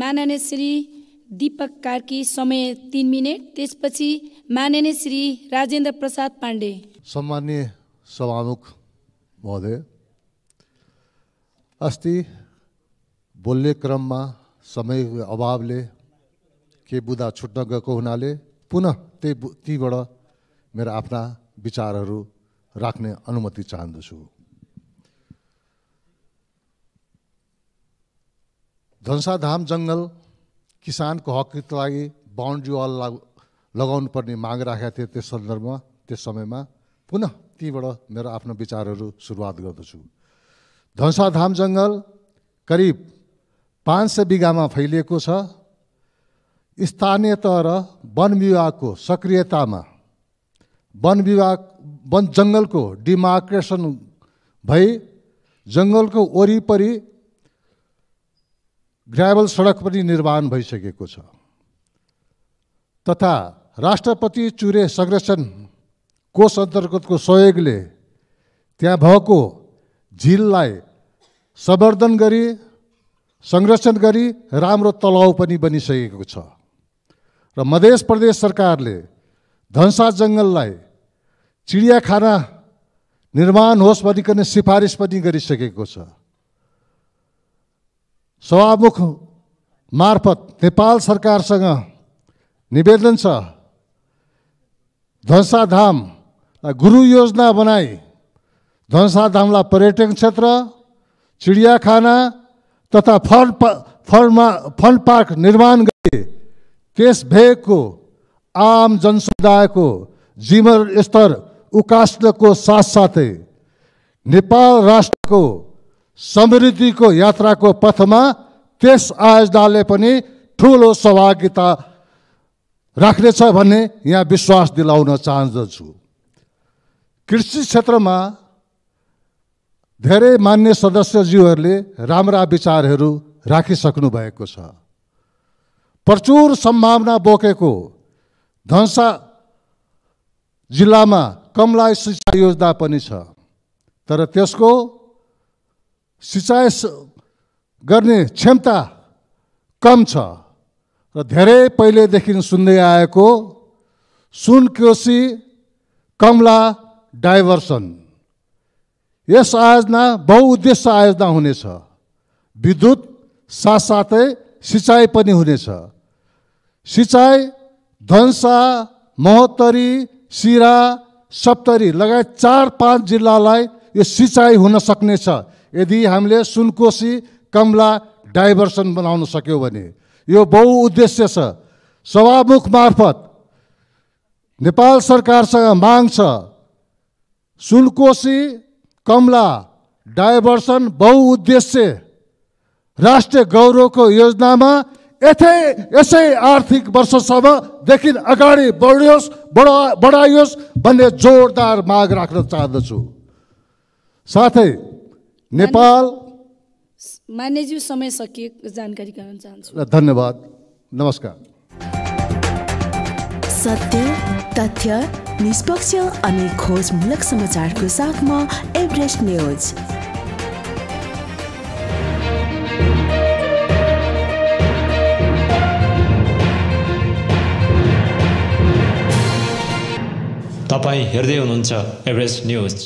मानने श्री दीपक कार्की समय तिन मिनट त्यसपछि माननीय श्री राजेन्द्र प्रसाद पाण्डे सम्मान्य सभामुख महोदय अस्ति बोल्ने क्रममा समय अभावले के बुदा छुट्न गएको हुनाले पुनः त्यही तीबाट मेरा आफ्ना विचारहरू राख्ने अनुमति चाहन्दछु धनसाधाम जङ्गल किसानको हकको लागि बााउन्ड्री वाल पर्ने माग राखेका थिए त्यस सन्दर्भमा त्यस समयमा पुनः तीबाट मेरो आफ्नो विचारहरू सुरुवात गर्दछु धनसाधाम जङ्गल करिब पाँच सय बिघामा फैलिएको छ स्थानीय तह र वन विभागको सक्रियतामा वन विभाग वन जङ्गलको डिमार्केसन भई जङ्गलको वरिपरि ग्राभल सडक पनि निर्माण भइसकेको छ तथा राष्ट्रपति चुरे संरक्षण कोष अन्तर्गतको सहयोगले त्यहाँ भएको झिललाई संवर्धन गरी संरक्षण गरी राम्रो तलाउ पनि बनिसकेको छ र मध्य प्रदेश सरकारले धनसा जङ्गललाई चिडियाखाना निर्माण होस् भनिकन सिफारिस पनि गरिसकेको छ सभामुख मार्फत नेपाल सरकारसँग निवेदन छ धनसाधाम गुरु योजना बनाई धनसाधामलाई पर्यटन क्षेत्र चिडियाखाना तथा फन पा फनमा फन पार्क निर्माण गरे त्यस भेगको आम जनसमुदायको जीवन स्तर उकास्नको साथसाथै नेपाल राष्ट्रको समृद्धिको यात्राको पथमा त्यस आयोजनाले पनि ठुलो सहभागिता राख्नेछ भन्ने यहाँ विश्वास दिलाउन चाहदछु कृषि क्षेत्रमा धेरै मान्य सदस्यज्यूहरूले राम्रा विचारहरू राखिसक्नु भएको छ प्रचुर सम्भावना बोकेको धनसा जिल्लामा कमला सिँचाइ योजना पनि छ तर त्यसको सिँचाइ गर्ने क्षमता कम छ र धेरै पहिलेदेखि सुन्दै आएको कोसी कमला डाइभर्सन यस आयोजना बहुउद्देश्य आयोजना हुनेछ विद्युत साथसाथै सिँचाइ पनि हुनेछ सिँचाइ धनसा महोत्तरी सिरा सप्तरी लगायत चार पाँच जिल्लालाई यो सिँचाइ हुन सक्नेछ यदि हामीले सुनकोसी कमला डाइभर्सन बनाउन सक्यौँ भने यो बहुउद्देश्य छ सभामुख मार्फत नेपाल सरकारसँग माग छ सुनकोसी कमला डाइभर्सन बहुउद्देश्य राष्ट्रिय गौरवको योजनामा यथै यसै आर्थिक वर्षसम्मदेखि अगाडि बढियोस् बढा बढाइयोस् भन्ने जोरदार माग राख्न चाहदछु साथै नेपाल मानेज्यू समय सकिएको जानकारी गराउन चाहन्छु र धन्यवाद नमस्कार सत्य तथ्य निष्पक्ष अनि खोजमूलक समाचारको साथमा एभरेस्ट न्युज तपाईँ हेर्दै हुनुहुन्छ एभरेस्ट न्युज